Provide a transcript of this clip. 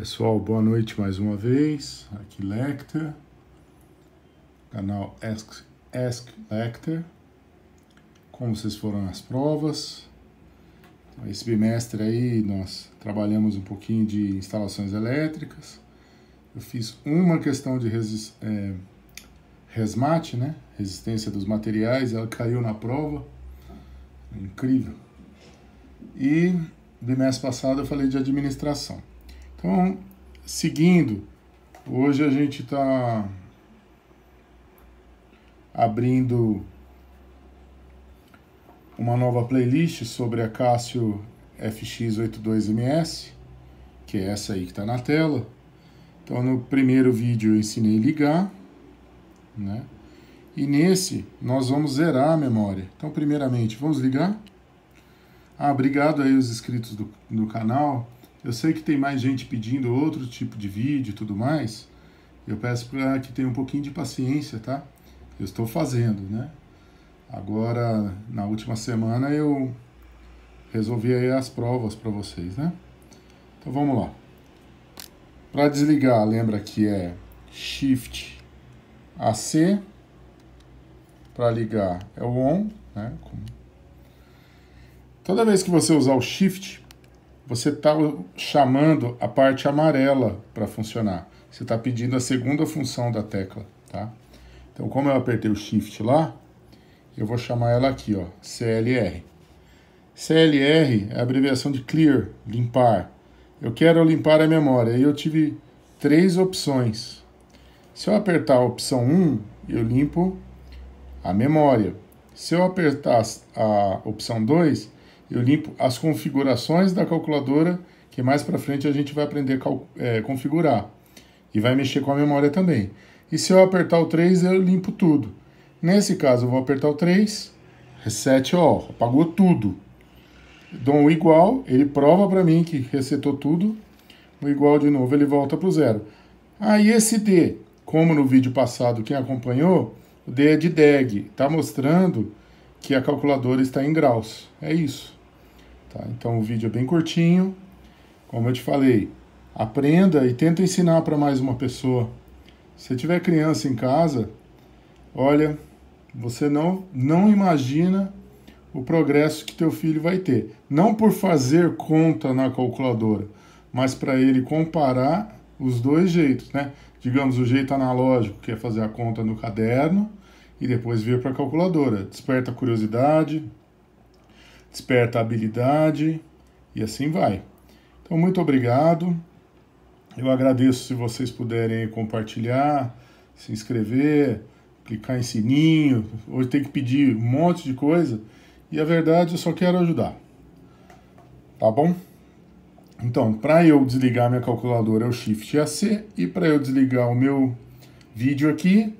Pessoal, boa noite mais uma vez. Aqui Lecter, canal Ask, Ask Lecter. Como vocês foram as provas? Então, esse bimestre aí nós trabalhamos um pouquinho de instalações elétricas. Eu fiz uma questão de resist, é, resmate, né? Resistência dos materiais, ela caiu na prova. Incrível. E bimestre passado eu falei de administração. Então, seguindo, hoje a gente está abrindo uma nova playlist sobre a Casio FX82MS, que é essa aí que está na tela. Então, no primeiro vídeo eu ensinei a ligar, né? E nesse, nós vamos zerar a memória. Então, primeiramente, vamos ligar. Ah, obrigado aí os inscritos do, do canal eu sei que tem mais gente pedindo outro tipo de vídeo e tudo mais. Eu peço para que tenha um pouquinho de paciência, tá? Eu estou fazendo, né? Agora, na última semana, eu resolvi aí as provas para vocês, né? Então vamos lá. Para desligar, lembra que é Shift AC. Para ligar é o ON, né? Toda vez que você usar o Shift você está chamando a parte amarela para funcionar. Você está pedindo a segunda função da tecla, tá? Então, como eu apertei o Shift lá, eu vou chamar ela aqui, ó, CLR. CLR é a abreviação de Clear, limpar. Eu quero limpar a memória. E eu tive três opções. Se eu apertar a opção 1, eu limpo a memória. Se eu apertar a opção 2, eu limpo as configurações da calculadora, que mais para frente a gente vai aprender a é, configurar. E vai mexer com a memória também. E se eu apertar o 3, eu limpo tudo. Nesse caso, eu vou apertar o 3, reset all, apagou tudo. Dou um igual, ele prova para mim que resetou tudo. O igual de novo, ele volta para o zero. Aí ah, esse D, como no vídeo passado quem acompanhou, o D é de DEG, está mostrando que a calculadora está em graus. É isso. Tá? Então o vídeo é bem curtinho. Como eu te falei, aprenda e tenta ensinar para mais uma pessoa. Se tiver criança em casa, olha, você não, não imagina o progresso que teu filho vai ter. Não por fazer conta na calculadora, mas para ele comparar os dois jeitos, né? Digamos o jeito analógico, que é fazer a conta no caderno e depois vir para a calculadora. Desperta curiosidade, desperta a habilidade e assim vai. Então, muito obrigado. Eu agradeço se vocês puderem compartilhar, se inscrever, clicar em sininho. Hoje tem que pedir um monte de coisa. E a verdade, eu só quero ajudar. Tá bom? Então, para eu desligar minha calculadora é o Shift AC e para eu desligar o meu vídeo aqui